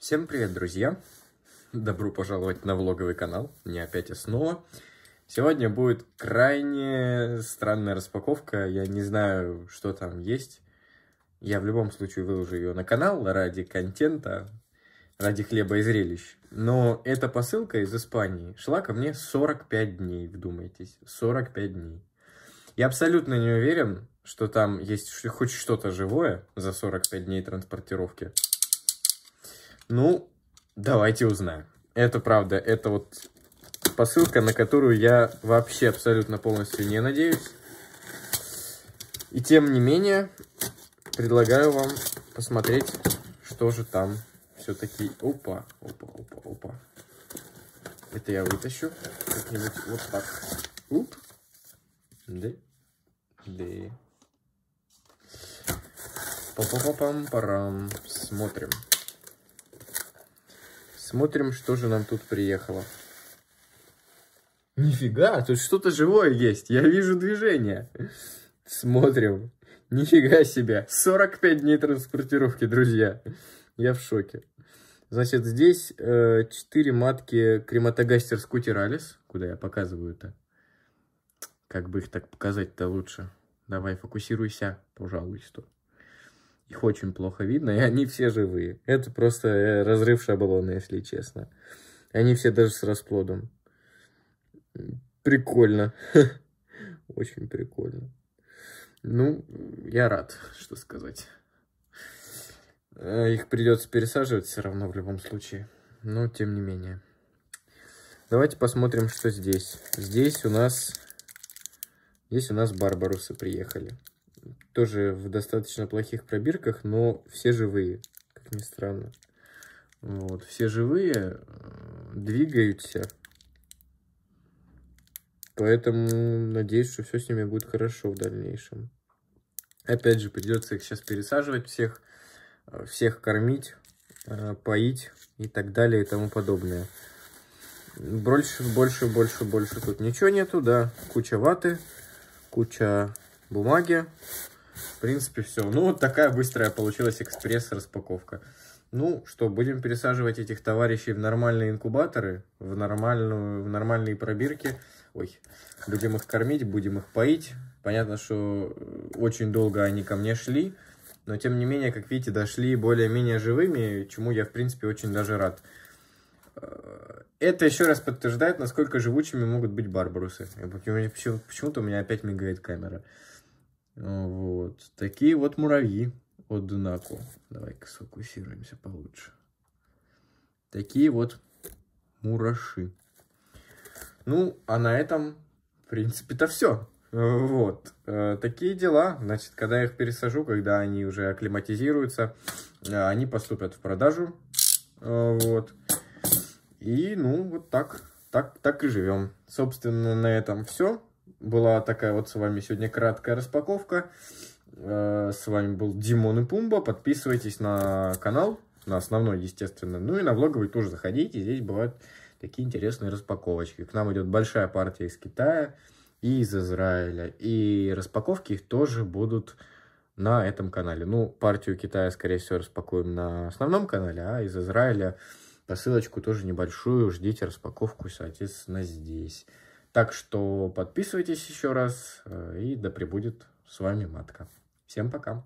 Всем привет, друзья! Добро пожаловать на влоговый канал, не опять и снова. Сегодня будет крайне странная распаковка, я не знаю, что там есть. Я в любом случае выложу ее на канал ради контента, ради хлеба и зрелищ. Но эта посылка из Испании шла ко мне 45 дней, вдумайтесь, 45 дней. Я абсолютно не уверен, что там есть хоть что-то живое за 45 дней транспортировки. Ну, давайте узнаем. Это правда, это вот посылка, на которую я вообще абсолютно полностью не надеюсь. И тем не менее, предлагаю вам посмотреть, что же там все-таки... Опа, опа, опа, опа. Это я вытащу как-нибудь вот так. Уп. Да. Да. Па-па-па-пам-парам. Смотрим. Смотрим, что же нам тут приехало. Нифига, тут что-то живое есть. Я вижу движение. Смотрим. Нифига себе. 45 дней транспортировки, друзья. Я в шоке. Значит, здесь э, 4 матки крематогастер скутералис. Куда я показываю это. Как бы их так показать-то лучше? Давай, фокусируйся, пожалуйста. Их очень плохо видно, и они все живые. Это просто э, разрыв шаблона, если честно. Они все даже с расплодом. Прикольно. Очень прикольно. Ну, я рад, что сказать. Э, их придется пересаживать все равно в любом случае. Но тем не менее. Давайте посмотрим, что здесь. Здесь у нас... Здесь у нас Барбарусы приехали тоже в достаточно плохих пробирках, но все живые, как ни странно. Вот, все живые, э, двигаются. Поэтому надеюсь, что все с ними будет хорошо в дальнейшем. Опять же, придется их сейчас пересаживать всех, э, всех кормить, э, поить и так далее и тому подобное. Больше, больше, больше, больше тут ничего нету, да. Куча ваты, куча бумаги, в принципе, все. Ну, вот такая быстрая получилась экспресс-распаковка. Ну что, будем пересаживать этих товарищей в нормальные инкубаторы, в, нормальную, в нормальные пробирки. Ой, будем их кормить, будем их поить. Понятно, что э, очень долго они ко мне шли, но тем не менее, как видите, дошли более-менее живыми, чему я, в принципе, очень даже рад. Э, это еще раз подтверждает, насколько живучими могут быть барбарусы. Почему-то у меня опять мигает камера. Вот. Такие вот муравьи от Дунако. Давай-ка сфокусируемся получше. Такие вот мураши. Ну, а на этом, в принципе-то, все. Вот. Э, такие дела. Значит, когда я их пересажу, когда они уже акклиматизируются, э, они поступят в продажу. Э, вот. И, ну, вот так. Так, так и живем. Собственно, на этом все была такая вот с вами сегодня краткая распаковка. Э, с вами был Димон и Пумба. Подписывайтесь на канал, на основной, естественно. Ну и на влоговый тоже заходите. Здесь бывают такие интересные распаковочки. К нам идет большая партия из Китая и из Израиля. И распаковки их тоже будут на этом канале. Ну, партию Китая, скорее всего, распакуем на основном канале, а из Израиля посылочку тоже небольшую. Ждите распаковку, соответственно, здесь. Так что подписывайтесь еще раз, э, и да пребудет с вами Матка. Всем пока!